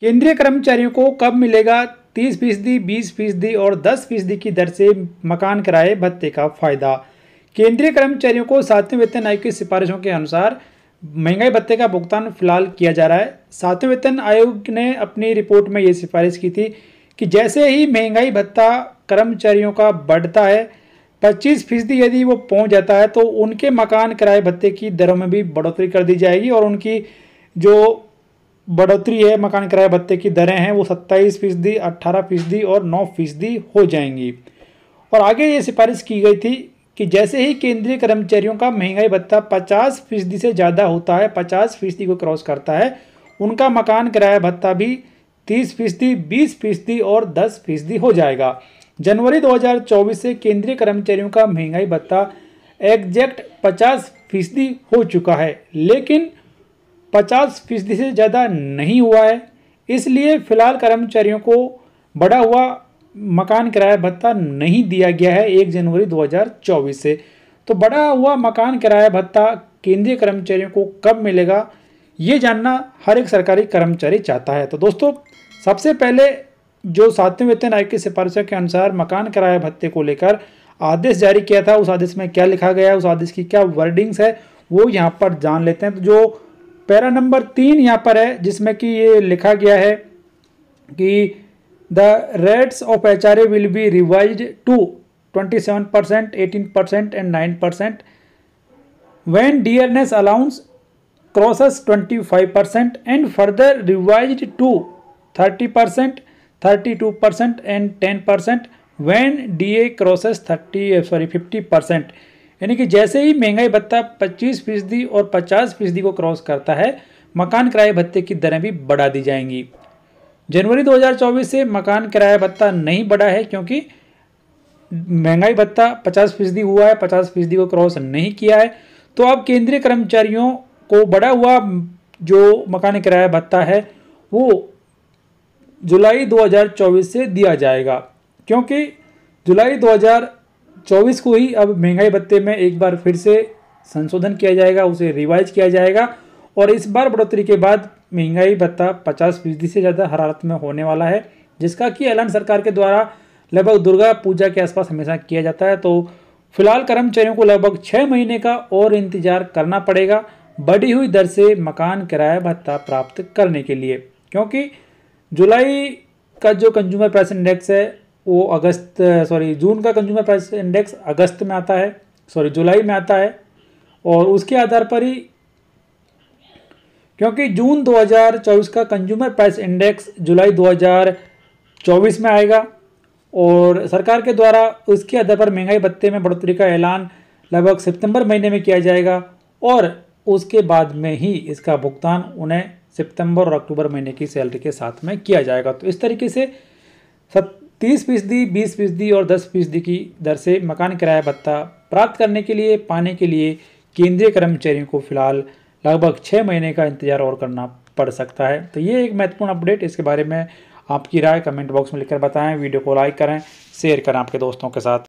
केंद्रीय कर्मचारियों को कब मिलेगा तीस फीसदी बीस फीसदी और दस फीसदी की दर से मकान किराए भत्ते का फायदा केंद्रीय कर्मचारियों को सातवें वेतन आयोग की सिफारिशों के अनुसार महंगाई भत्ते का भुगतान फिलहाल किया जा रहा है सातवें वेतन आयोग ने अपनी रिपोर्ट में ये सिफारिश की थी कि जैसे ही महंगाई भत्ता कर्मचारियों का बढ़ता है पच्चीस फीसदी यदि वो पहुंच जाता है तो उनके मकान किराए भत्ते की दरों में भी बढ़ोतरी कर दी जाएगी और उनकी जो बढ़ोतरी है मकान किराया भत्ते की दरें हैं वो सत्ताईस फीसदी अट्ठारह फीसदी और नौ फीसदी हो जाएंगी और आगे ये सिफारिश की गई थी कि जैसे ही केंद्रीय कर्मचारियों का महंगाई भत्ता पचास फीसदी से ज़्यादा होता है पचास फीसदी को क्रॉस करता है उनका मकान किराया भत्ता भी तीस फीसदी बीस फीसदी और दस फीसदी हो जाएगा जनवरी 2024 से केंद्रीय कर्मचारियों का महंगाई भत्ता एग्जैक्ट पचास फीसदी हो चुका है लेकिन पचास फीसदी से ज़्यादा नहीं हुआ है इसलिए फिलहाल कर्मचारियों को बढ़ा हुआ मकान किराया भत्ता नहीं दिया गया है एक जनवरी 2024 से तो बढ़ा हुआ मकान किराया भत्ता केंद्रीय कर्मचारियों को कब मिलेगा ये जानना हर एक सरकारी कर्मचारी चाहता है तो दोस्तों सबसे पहले जो सातवें वेतन आयोग की सिफारिशों के अनुसार मकान किराया भत्ते को लेकर आदेश जारी किया था उस आदेश में क्या लिखा गया उस आदेश की क्या वर्डिंग्स है वो यहाँ पर जान लेते हैं तो जो पैरा नंबर तीन यहाँ पर है जिसमें कि ये लिखा गया है कि the rates of H R A will be revise to twenty seven percent eighteen percent and nine percent when D N S allowance crosses twenty five percent and further revise to thirty percent thirty two percent and ten percent when D A crosses thirty sorry fifty percent यानी कि जैसे ही महंगाई भत्ता पच्चीस फीसदी और पचास फीसदी को क्रॉस करता है मकान किराए भत्ते की दरें भी बढ़ा दी जाएंगी जनवरी 2024 से मकान किराया भत्ता नहीं बढ़ा है क्योंकि महंगाई भत्ता पचास फीसदी हुआ है पचास फीसदी को क्रॉस नहीं किया है तो अब केंद्रीय कर्मचारियों को बढ़ा हुआ जो मकान किराया भत्ता है वो जुलाई 2024 से दिया जाएगा क्योंकि जुलाई चौबीस को ही अब महंगाई भत्ते में एक बार फिर से संशोधन किया जाएगा उसे रिवाइज किया जाएगा और इस बार बढ़ोतरी के बाद महंगाई भत्ता पचास फीसदी से ज़्यादा हरारत में होने वाला है जिसका कि ऐलान सरकार के द्वारा लगभग दुर्गा पूजा के आसपास हमेशा किया जाता है तो फिलहाल कर्मचारियों को लगभग छः महीने का और इंतजार करना पड़ेगा बढ़ी हुई दर से मकान किराया भत्ता प्राप्त करने के लिए क्योंकि जुलाई का जो कंज्यूमर प्राइस इंडेक्स है वो अगस्त सॉरी जून का कंज्यूमर प्राइस इंडेक्स अगस्त में आता है सॉरी जुलाई में आता है और उसके आधार पर ही क्योंकि जून 2024 का कंज्यूमर प्राइस इंडेक्स जुलाई 2024 में आएगा और सरकार के द्वारा उसके आधार पर महंगाई भत्ते में बढ़ोतरी का ऐलान लगभग सितंबर महीने में किया जाएगा और उसके बाद में ही इसका भुगतान उन्हें सितंबर और अक्टूबर महीने की सैलरी के साथ में किया जाएगा तो इस तरीके से सत तीस फीसदी बीस फीसदी और दस फीसदी की दर से मकान किराया भत्ता प्राप्त करने के लिए पाने के लिए केंद्रीय कर्मचारियों को फिलहाल लगभग छः महीने का इंतजार और करना पड़ सकता है तो ये एक महत्वपूर्ण अपडेट इसके बारे में आपकी राय कमेंट बॉक्स में लिखकर बताएं वीडियो को लाइक करें शेयर करें आपके दोस्तों के साथ